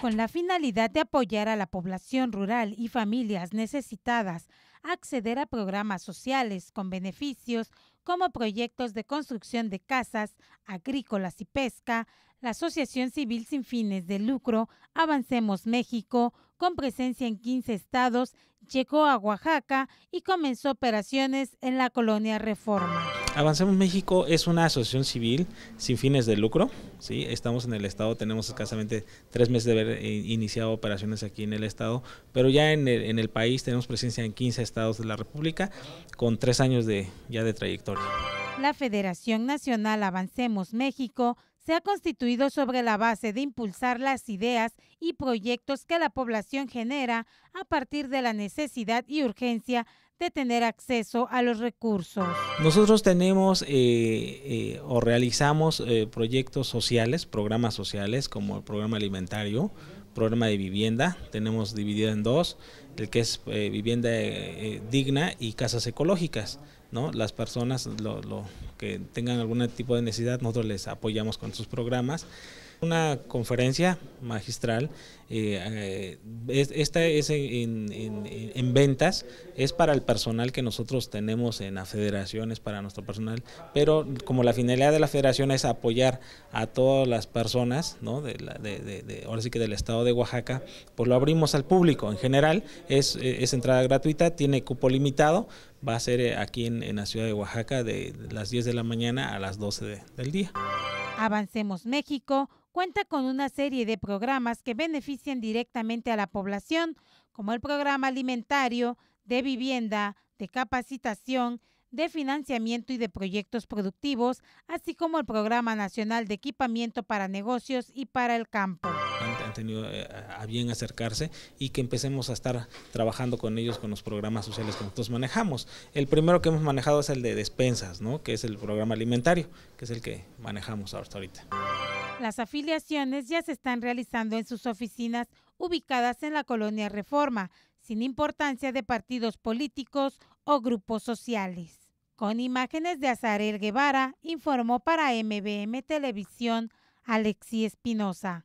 con la finalidad de apoyar a la población rural y familias necesitadas a acceder a programas sociales con beneficios como proyectos de construcción de casas, agrícolas y pesca, la Asociación Civil sin fines de lucro Avancemos México, con presencia en 15 estados, llegó a Oaxaca y comenzó operaciones en la colonia Reforma. Avancemos México es una asociación civil sin fines de lucro. ¿sí? Estamos en el Estado, tenemos escasamente tres meses de haber eh, iniciado operaciones aquí en el Estado, pero ya en el, país tenemos presencia en 15 estados de la República con tres años de, ya de trayectoria. La Federación Nacional Avancemos México se ha constituido sobre la base de impulsar las ideas y proyectos que la población genera a partir de la necesidad y urgencia de tener acceso a los recursos. Nosotros tenemos eh, eh, o realizamos eh, proyectos sociales, programas sociales como el programa alimentario, programa de vivienda, tenemos dividido en dos, el que es eh, vivienda eh, eh, digna y casas ecológicas. ¿no? Las personas lo, que tengan algún tipo de necesidad, nosotros les apoyamos con sus programas. Una conferencia magistral, esta es en, ventas, es para el personal que nosotros tenemos en la federación, es para nuestro personal, pero como la finalidad de la federación es apoyar a todas las personas, ¿no? de, ahora sí que del estado de Oaxaca, pues lo abrimos al público en general eh, es, entrada gratuita, tiene cupo limitado, va a ser eh, aquí en, la ciudad de Oaxaca de las 10 de la mañana a las 12 del día. Avancemos México cuenta con una serie de programas que benefician directamente a la población, como el programa alimentario, de vivienda, de capacitación, de financiamiento y de proyectos productivos, así como el Programa Nacional de Equipamiento para Negocios y para el Campo tenido eh, a bien acercarse y que empecemos a estar trabajando con ellos con los programas sociales que nosotros manejamos. El primero que hemos manejado es el de despensas, que es el programa alimentario, que es el que manejamos hasta ahorita. Las afiliaciones ya se están realizando en sus oficinas ubicadas en la colonia Reforma, sin importancia de partidos políticos o grupos sociales. Con imágenes de Azarel Guevara, informó para MBM Televisión Alexi Espinosa.